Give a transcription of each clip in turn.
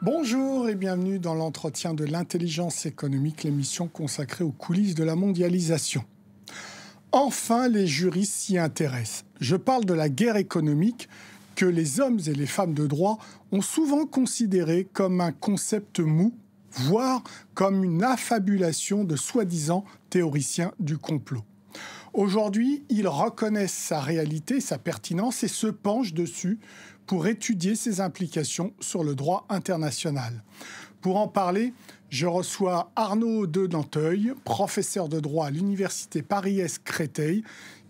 Bonjour et bienvenue dans l'entretien de l'intelligence économique, l'émission consacrée aux coulisses de la mondialisation. Enfin, les juristes s'y intéressent. Je parle de la guerre économique que les hommes et les femmes de droit ont souvent considérée comme un concept mou, voire comme une affabulation de soi-disant théoriciens du complot. Aujourd'hui, ils reconnaissent sa réalité, sa pertinence et se penchent dessus pour étudier ses implications sur le droit international. Pour en parler, je reçois Arnaud de danteuil professeur de droit à l'Université Paris-Est Créteil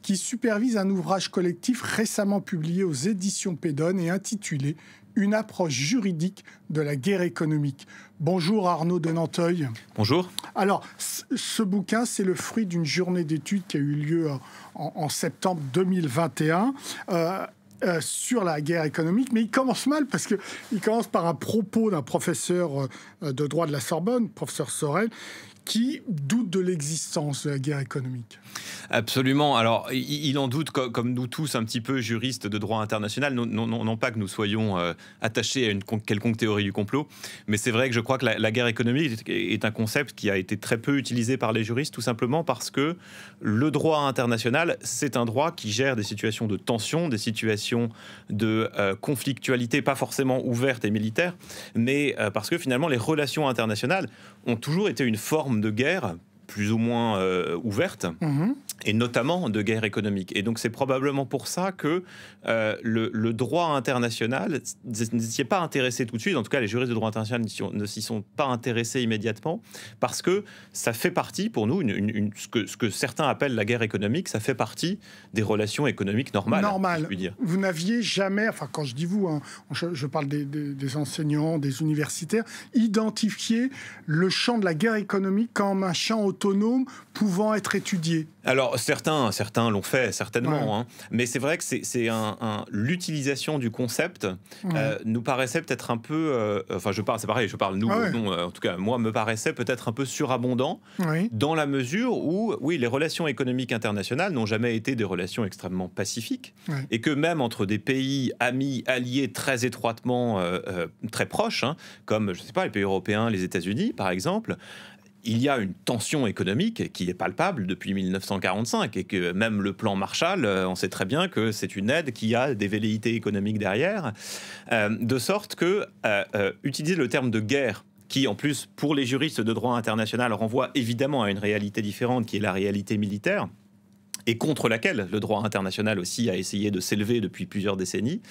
qui supervise un ouvrage collectif récemment publié aux éditions Pédone et intitulé Une approche juridique de la guerre économique. Bonjour Arnaud de Nanteuil. Bonjour. Alors, ce bouquin, c'est le fruit d'une journée d'études qui a eu lieu euh, en, septembre 2021. Euh, euh, sur la guerre économique, mais il commence mal parce qu'il commence par un propos d'un professeur de droit de la Sorbonne, professeur Sorel, qui doutent de l'existence de la guerre économique. Absolument. Alors, il en doute, comme nous tous, un petit peu juristes de droit international, non, pas que nous soyons euh, attachés à une quelconque théorie du complot, mais c'est vrai que je crois que la, guerre économique est un concept qui a été très peu utilisé par les juristes, tout simplement parce que le droit international, c'est un droit qui gère des situations de tension, des situations de euh, conflictualité, pas forcément ouvertes et militaires, mais euh, parce que finalement, les relations internationales ont toujours été une forme de guerre plus ou moins euh, ouverte, mhm. et notamment de guerre économique. Et donc c'est probablement pour ça que euh, le, droit international ne pas intéressé tout de suite, en tout cas les juristes de droit international ne s'y sont pas intéressés immédiatement, parce que ça fait partie, pour nous, une, ce, que, ce, que, certains appellent la guerre économique, ça fait partie des relations économiques normales. Normal. Vous n'aviez jamais, enfin quand je dis vous, hein, je, parle des, enseignants, des universitaires, identifié le champ de la guerre économique comme un champ autonome pouvant être étudié Alors certains, certains l'ont fait certainement, hein. mais c'est vrai que c'est un, l'utilisation du concept euh, nous paraissait peut-être un peu, euh, enfin je parle, c'est pareil, je parle nous, ah euh, en tout cas moi me paraissait peut-être un peu surabondant dans la mesure où, oui, les relations économiques internationales n'ont jamais été des relations extrêmement pacifiques et que même entre des pays amis, alliés très étroitement, très proches, hein, comme je sais pas les pays européens, les États-Unis par exemple, il y a une tension économique qui est palpable depuis 1945 et que même le plan Marshall, euh, on sait très bien que c'est une aide qui a des velléités économiques derrière, euh, de sorte que euh, utiliser le terme de guerre qui en plus pour les juristes de droit international renvoie évidemment à une réalité différente qui est la réalité militaire, et contre laquelle le droit international aussi a essayé de s'élever depuis plusieurs décennies,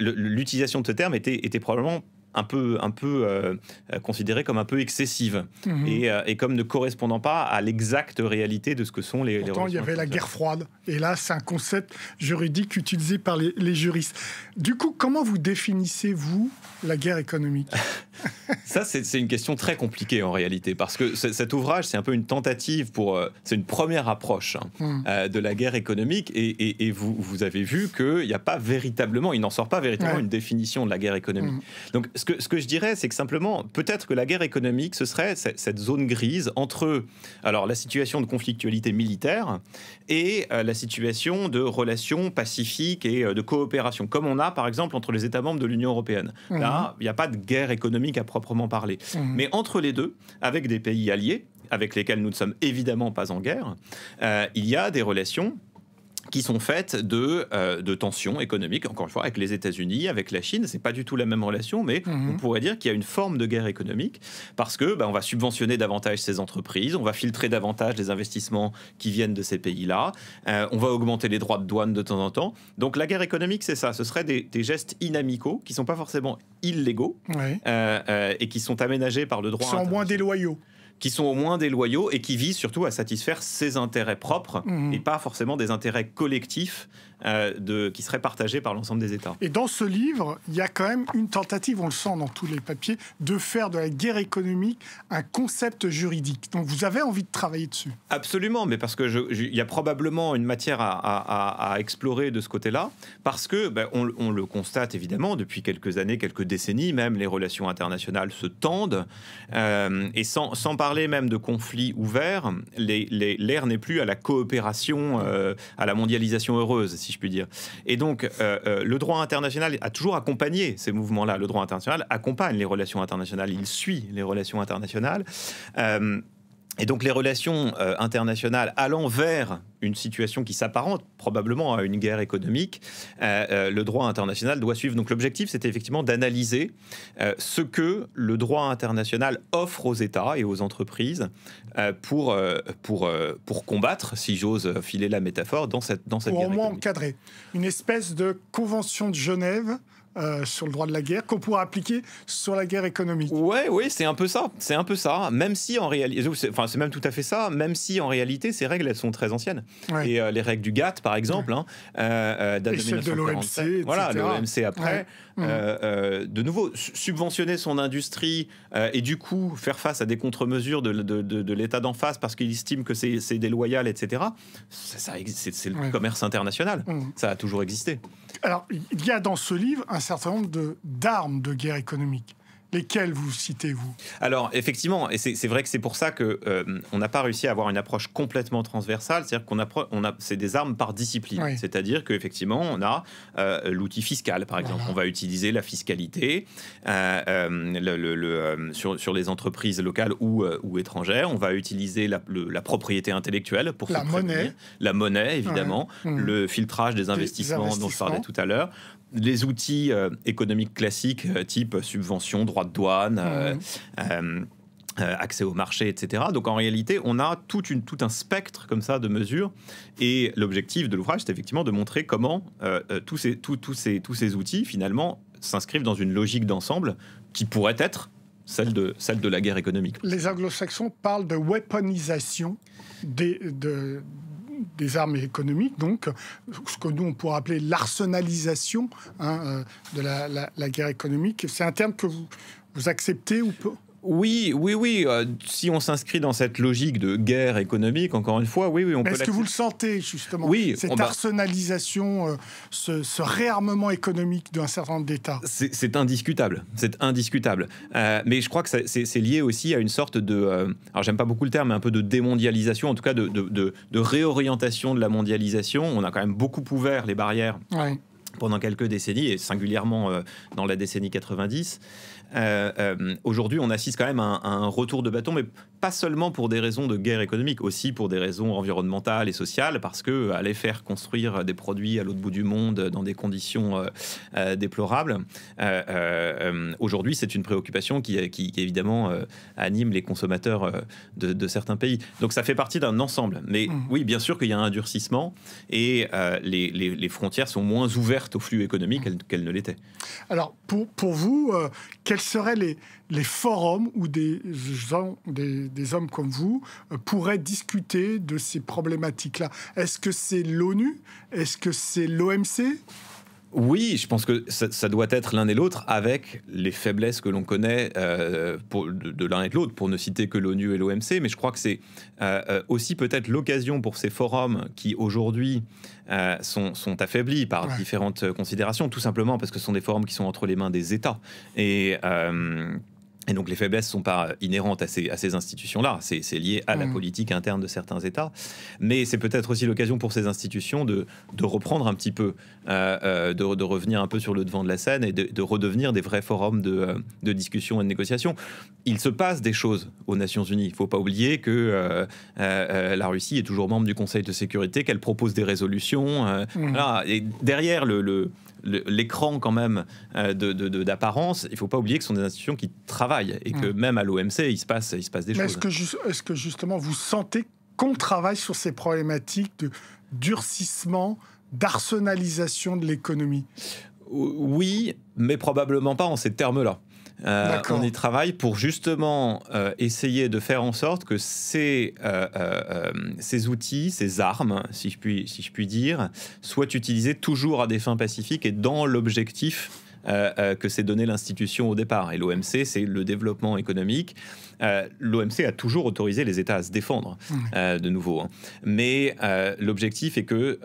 l'utilisation de ce terme était probablement un peu, un euh, considérée comme un peu excessive mhm. euh, et, comme ne correspondant pas à l'exacte réalité de ce que sont les. il y avait la guerre froide. Et là, c'est un concept juridique utilisé par les, juristes. Du coup, comment vous définissez-vous la guerre économique Ça, c'est une question très compliquée en réalité, parce que cet ouvrage, c'est un peu une tentative pour. Euh, c'est une première approche hein, hmm. de la guerre économique, et, vous, avez vu qu'il n'y a pas véritablement, il n'en sort pas véritablement une définition de la guerre économique. Hmm. Donc, ce ce que je dirais, c'est que simplement, peut-être que la guerre économique, ce serait cette zone grise entre alors, la situation de conflictualité militaire et euh, la situation de relations pacifiques et euh, de coopération, comme on a par exemple entre les États membres de l'Union européenne. Mmh. Là, il n'y a pas de guerre économique à proprement parler. Mmh. Mais entre les deux, avec des pays alliés, avec lesquels nous ne sommes évidemment pas en guerre, euh, il y a des relations qui sont faites de, euh, de tensions économiques, encore une fois, avec les États-Unis, avec la Chine. C'est pas du tout la même relation, mais mhm. on pourrait dire qu'il y a une forme de guerre économique parce que bah, on va subventionner davantage ces entreprises, on va filtrer davantage les investissements qui viennent de ces pays-là, euh, on va augmenter les droits de douane de temps en temps. Donc la guerre économique, c'est ça. Ce seraient des, gestes inamicaux qui sont pas forcément illégaux euh, et qui sont aménagés par le droit. sont moins déloyaux qui sont au moins des loyaux et qui visent surtout à satisfaire ses intérêts propres mmh. et pas forcément des intérêts collectifs euh, qui serait partagée par l'ensemble des États. Et dans ce livre, il y a quand même une tentative, on le sent dans tous les papiers, de faire de la guerre économique un concept juridique. Donc vous avez envie de travailler dessus Absolument, mais parce qu'il y a probablement une matière à, explorer de ce côté-là, parce que ben, on, le constate évidemment depuis quelques années, quelques décennies même, les relations internationales se tendent. Euh, et sans, sans, parler même de conflits ouverts, l'ère les, n'est plus à la coopération, euh, à la mondialisation heureuse, si je puis dire. Et donc, euh, euh, le droit international a toujours accompagné ces mouvements-là. Le droit international accompagne les relations internationales, il suit les relations internationales. Euh, et donc les relations euh, internationales allant vers une situation qui s'apparente probablement à une guerre économique, euh, euh, le droit international doit suivre. Donc l'objectif, c'était effectivement d'analyser ce que le droit international offre aux États et aux entreprises pour, pour, pour combattre, si j'ose filer la métaphore, dans cette, dans cette Au moins encadrer une espèce de convention de Genève euh, sur le droit de la guerre qu'on pourra appliquer sur la guerre économique. Ouais, oui, c'est un peu ça. C'est un peu ça. Même si en réalité, enfin, c'est même tout à fait ça. Même si en réalité, ces règles, elles sont très anciennes. Et euh, les règles du GATT, par exemple, hein, euh, de, l'OMC, voilà, l'OMC après. Mmh. de nouveau, subventionner son industrie et du coup faire face à des contre-mesures de, l'État d'en face parce qu'il estime que c'est déloyal, etc. Ça, c'est le commerce international. Mmh. Ça a toujours existé. Alors, il y a dans ce livre un certain nombre d'armes de, guerre économique. Lesquelles vous citez, vous Alors, effectivement, et c'est vrai que c'est pour ça que euh, on n'a pas réussi à avoir une approche complètement transversale, c'est-à-dire qu'on on a, c'est des armes par discipline. C'est-à-dire qu'effectivement, on a euh, l'outil fiscal, par exemple. On va utiliser la fiscalité euh, le, sur, sur, les entreprises locales ou, ou étrangères. On va utiliser la, propriété intellectuelle pour la monnaie. La monnaie, évidemment. Hmm. Le filtrage des, investissements, investissements, dont je parlais tout à l'heure les outils euh, économiques classiques, euh, type subvention, droit de douane, euh, mhm. accès au marché, etc. Donc en réalité, on a tout, un spectre comme ça de mesures. Et l'objectif de l'ouvrage, c'est effectivement de montrer comment tous, ces, outils, finalement, s'inscrivent dans une logique d'ensemble qui pourrait être celle de, la guerre économique. Les anglo-saxons parlent de weaponisation des, de, des armes économiques, donc ce que nous on pourrait appeler l'arsenalisation hein, euh, de la, guerre économique. C'est un terme que vous, vous acceptez ou pas oui, oui, oui. Euh, si on s'inscrit dans cette logique de guerre économique, encore une fois, oui, oui, on Est-ce que vous le sentez justement Oui, cette arsenalisation, euh, ce, réarmement économique d'un certain nombre d'États. C'est indiscutable. C'est indiscutable. Euh, mais je crois que c'est lié aussi à une sorte de, alors j'aime pas beaucoup le terme, mais un peu de démondialisation, en tout cas de, réorientation de la mondialisation. On a quand même beaucoup ouvert les barrières. pendant quelques décennies, et singulièrement dans la décennie 90. Euh, euh, aujourd'hui, on assiste quand même à un, retour de bâton, mais pas seulement pour des raisons de guerre économique, aussi pour des raisons environnementales et sociales, parce que euh, aller faire construire des produits à l'autre bout du monde euh, dans des conditions euh, déplorables, aujourd'hui c'est une préoccupation qui, qui, évidemment anime les consommateurs de, certains pays. Donc ça fait partie d'un ensemble. Mais mmh. oui, bien sûr qu'il y a un durcissement et les, frontières sont moins ouvertes aux flux économiques qu'elles, ne l'étaient. Alors pour, pour vous, quels seraient les, les forums où des, gens, des, hommes comme vous euh, pourraient discuter de ces problématiques-là. Est-ce que c'est l'ONU Est-ce que c'est l'OMC oui, je pense que ça, doit être l'un et l'autre avec les faiblesses que l'on connaît euh, de, l'un et de l'autre, pour ne citer que l'ONU et l'OMC, mais je crois que c'est euh, aussi peut-être l'occasion pour ces forums qui aujourd'hui sont, affaiblis par différentes considérations, tout simplement parce que ce sont des forums qui sont entre les mains des États. Et et donc les faiblesses sont pas inhérentes à ces, institutions-là, c'est lié à la mm. politique interne de certains États, mais c'est peut-être aussi l'occasion pour ces institutions de, reprendre un petit peu, euh, euh, de, revenir un peu sur le devant de la scène et de, redevenir des vrais forums euh, de, discussion et de négociation. Il se passe des choses aux Nations Unies, il ne faut pas oublier que la Russie est toujours membre du Conseil de sécurité, qu'elle propose des résolutions. Mm. Et derrière le l'écran quand même euh, d'apparence, de, il ne faut pas oublier que ce sont des institutions qui travaillent et que mm. même à l'OMC, il se passe, il se passe des Mais choses. Est-ce que, justement vous sentez qu'on travaille sur ces problématiques de durcissement, d'arsenalisation de l'économie oui, mais probablement pas en ces termes-là. Euh, on y travaille pour justement euh, essayer de faire en sorte que euh, ces, outils, ces armes, si je puis, si je puis dire, soient utilisés toujours à des fins pacifiques et dans l'objectif euh, euh, que s'est donnée l'institution au départ. Et l'OMC, c'est le développement économique. Euh, L'OMC a toujours autorisé les États à se défendre, de nouveau. Hein. Mais l'objectif est que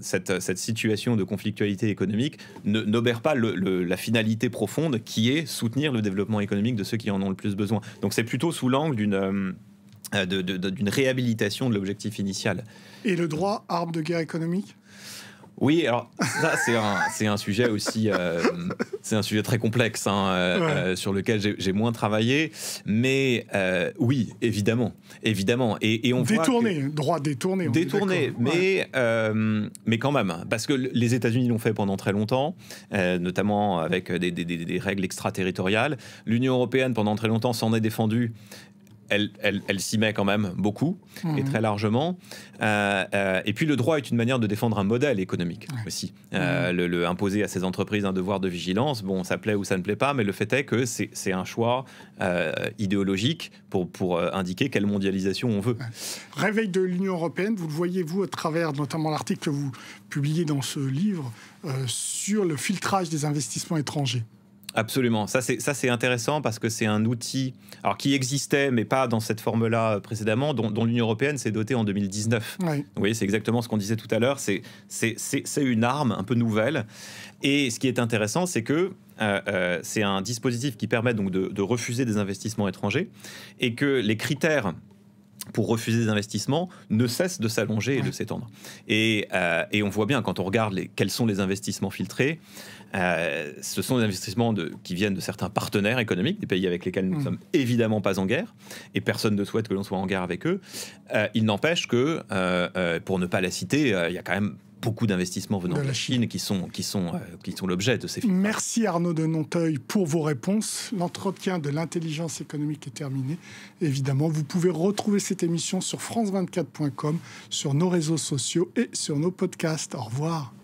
cette, cette, situation de conflictualité économique n'obère pas la finalité profonde qui est soutenir le développement économique de ceux qui en ont le plus besoin. Donc c'est plutôt sous l'angle d'une d'une réhabilitation de l'objectif initial. Et le droit, arme de guerre économique oui, alors ça c'est un, sujet aussi, euh, c'est un sujet très complexe hein, euh, euh, sur lequel j'ai moins travaillé, mais oui, évidemment, évidemment, et, on détourné, droit détourné, détourné, mais mais quand même, parce que les États-Unis l'ont fait pendant très longtemps, notamment avec des règles extraterritoriales. L'Union européenne pendant très longtemps s'en est défendue elle, s'y met quand même beaucoup et mhm. très largement. Euh, euh, et puis le droit est une manière de défendre un modèle économique aussi. Mhm. Euh, le, imposer à ces entreprises un devoir de vigilance, bon, ça plaît ou ça ne plaît pas, mais le fait est que c'est un choix idéologique pour, pour indiquer quelle mondialisation on veut. Réveil de l'Union européenne, vous le voyez, vous, à travers notamment l'article que vous publiez dans ce livre sur le filtrage des investissements étrangers. Absolument. Ça, c'est intéressant parce que c'est un outil alors, qui existait, mais pas dans cette forme-là euh, précédemment, dont, l'Union européenne s'est dotée en 2019. Oui. Vous voyez, c'est exactement ce qu'on disait tout à l'heure. C'est une arme un peu nouvelle. Et ce qui est intéressant, c'est que euh, euh, c'est un dispositif qui permet donc de refuser des investissements étrangers et que les critères pour refuser des investissements ne cesse de s'allonger et de s'étendre. Euh, et, on voit bien quand on regarde les, quels sont les investissements filtrés, euh, ce sont des investissements qui viennent de certains partenaires économiques, des pays avec lesquels nous ne mm. sommes évidemment pas en guerre, et personne ne souhaite que l'on soit en guerre avec eux. Euh, il n'empêche que, pour ne pas la citer, il y a quand même beaucoup d'investissements venant de la, Chine, qui sont, qui sont, euh, qui sont l'objet de ces films. Merci Arnaud de Nonteuil pour vos réponses. L'entretien de l'intelligence économique est terminé. Évidemment, vous pouvez retrouver cette émission sur france24.com, sur nos réseaux sociaux et sur nos podcasts. Au revoir.